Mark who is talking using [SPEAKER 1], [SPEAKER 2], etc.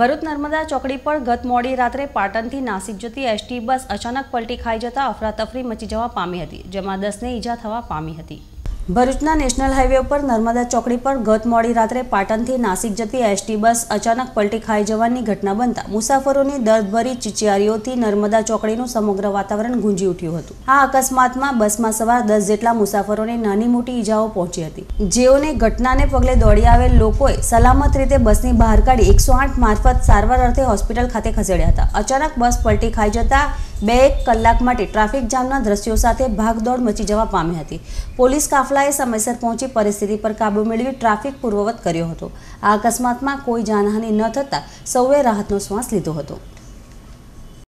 [SPEAKER 1] ભરૂચ નર્મદા ચોકડી પર ગત મોડી રાત્રે પાટણથી નાસિક જતી એસટી બસ અચાનક પલટી ખાઈ જતા અફરાતફરી મચી જવા પામી હતી જેમાં દસને ઈજા થવા પામી હતી ભરૂચના નેશનલ હાઈવે ઉપર નર્મદા ચોકડી પર ગત મોડી રાત્રે પાટણથી નાસિક જતી એસટી બસ અચાનક પલટી ખાઈ જવાની ઘટના બનતા મુસાફરોની દર્દભરી ચિચિયારીઓથી નર્મદા ચોકડીનું સમગ્ર વાતાવરણ ગુંજી ઉઠ્યું હતું આ અકસ્માતમાં બસમાં સવાર દસ જેટલા મુસાફરોને નાની મોટી ઈજાઓ પહોંચી હતી જેઓને ઘટનાને પગલે દોડી આવેલ લોકોએ સલામત રીતે બસની બહાર કાઢી એકસો આઠ મારફત સારવાર અર્થે હોસ્પિટલ ખાતે ખસેડ્યા હતા અચાનક બસ પલટી ખાઈ જતા બે એક કલાક માટે ટ્રાફિક જામના દ્રશ્યો સાથે ભાગદોડ મચી જવા પામી હતી પોલીસ કાફલાએ સમયસર પહોંચી પરિસ્થિતિ પર કાબૂ મેળવી ટ્રાફિક પૂર્વવત કર્યો હતો આ અકસ્માતમાં કોઈ જાનહાની ન થતાં સૌએ રાહતનો શ્વાસ લીધો હતો